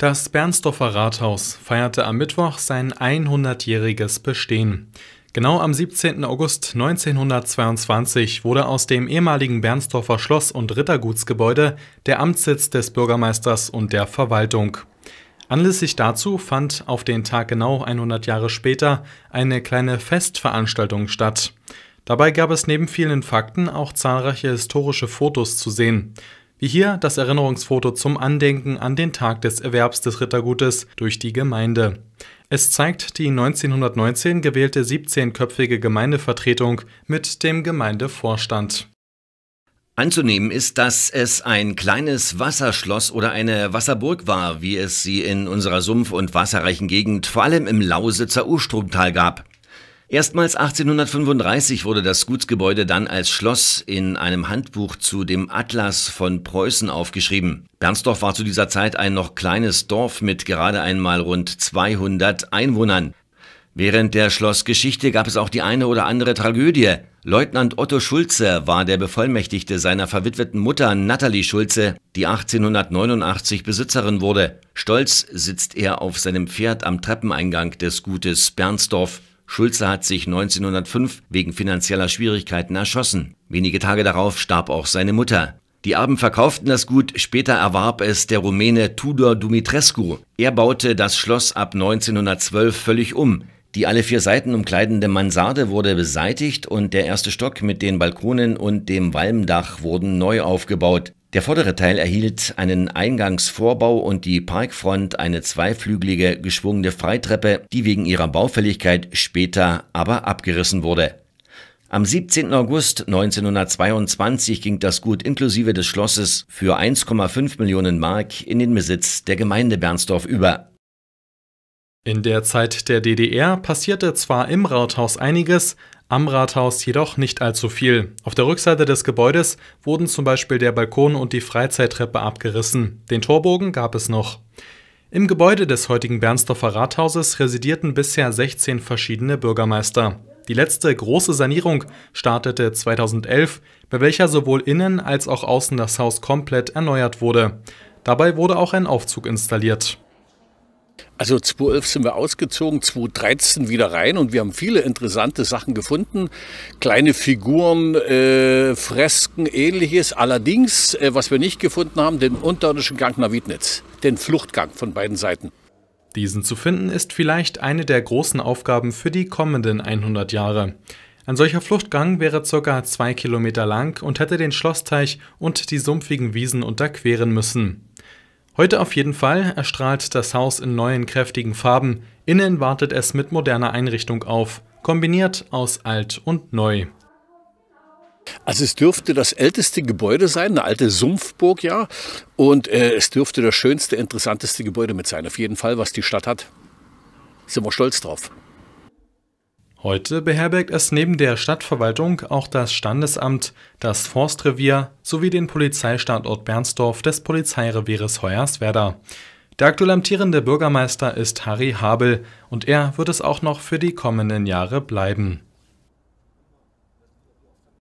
Das Bernsdorfer Rathaus feierte am Mittwoch sein 100-jähriges Bestehen. Genau am 17. August 1922 wurde aus dem ehemaligen Bernsdorfer Schloss- und Rittergutsgebäude der Amtssitz des Bürgermeisters und der Verwaltung. Anlässlich dazu fand auf den Tag genau 100 Jahre später eine kleine Festveranstaltung statt. Dabei gab es neben vielen Fakten auch zahlreiche historische Fotos zu sehen. Wie hier das Erinnerungsfoto zum Andenken an den Tag des Erwerbs des Rittergutes durch die Gemeinde. Es zeigt die 1919 gewählte 17-köpfige Gemeindevertretung mit dem Gemeindevorstand. Anzunehmen ist, dass es ein kleines Wasserschloss oder eine Wasserburg war, wie es sie in unserer sumpf- und wasserreichen Gegend vor allem im Lausitzer Urstromtal gab. Erstmals 1835 wurde das Gutsgebäude dann als Schloss in einem Handbuch zu dem Atlas von Preußen aufgeschrieben. Bernsdorf war zu dieser Zeit ein noch kleines Dorf mit gerade einmal rund 200 Einwohnern. Während der Schlossgeschichte gab es auch die eine oder andere Tragödie. Leutnant Otto Schulze war der Bevollmächtigte seiner verwitweten Mutter Natalie Schulze, die 1889 Besitzerin wurde. Stolz sitzt er auf seinem Pferd am Treppeneingang des Gutes Bernsdorf. Schulze hat sich 1905 wegen finanzieller Schwierigkeiten erschossen. Wenige Tage darauf starb auch seine Mutter. Die Erben verkauften das Gut, später erwarb es der Rumäne Tudor Dumitrescu. Er baute das Schloss ab 1912 völlig um. Die alle vier Seiten umkleidende Mansarde wurde beseitigt und der erste Stock mit den Balkonen und dem Walmdach wurden neu aufgebaut. Der vordere Teil erhielt einen Eingangsvorbau und die Parkfront eine zweiflügelige geschwungene Freitreppe, die wegen ihrer Baufälligkeit später aber abgerissen wurde. Am 17. August 1922 ging das Gut inklusive des Schlosses für 1,5 Millionen Mark in den Besitz der Gemeinde Bernsdorf über. In der Zeit der DDR passierte zwar im Rathaus einiges, am Rathaus jedoch nicht allzu viel. Auf der Rückseite des Gebäudes wurden zum Beispiel der Balkon und die Freizeittreppe abgerissen. Den Torbogen gab es noch. Im Gebäude des heutigen Bernsdorfer Rathauses residierten bisher 16 verschiedene Bürgermeister. Die letzte große Sanierung startete 2011, bei welcher sowohl innen als auch außen das Haus komplett erneuert wurde. Dabei wurde auch ein Aufzug installiert. Also 2011 sind wir ausgezogen, 2013 wieder rein und wir haben viele interessante Sachen gefunden. Kleine Figuren, äh, Fresken, ähnliches. Allerdings, äh, was wir nicht gefunden haben, den unterirdischen Gang nach Wiednitz, den Fluchtgang von beiden Seiten. Diesen zu finden ist vielleicht eine der großen Aufgaben für die kommenden 100 Jahre. Ein solcher Fluchtgang wäre ca. 2 Kilometer lang und hätte den Schlossteich und die sumpfigen Wiesen unterqueren müssen. Heute auf jeden Fall erstrahlt das Haus in neuen kräftigen Farben. Innen wartet es mit moderner Einrichtung auf, kombiniert aus alt und neu. Also es dürfte das älteste Gebäude sein, eine alte Sumpfburg, ja. Und äh, es dürfte das schönste, interessanteste Gebäude mit sein, auf jeden Fall, was die Stadt hat. Sind wir stolz drauf. Heute beherbergt es neben der Stadtverwaltung auch das Standesamt, das Forstrevier sowie den Polizeistandort Bernsdorf des Polizeireviers Hoyerswerda. Der aktuell amtierende Bürgermeister ist Harry Habel und er wird es auch noch für die kommenden Jahre bleiben.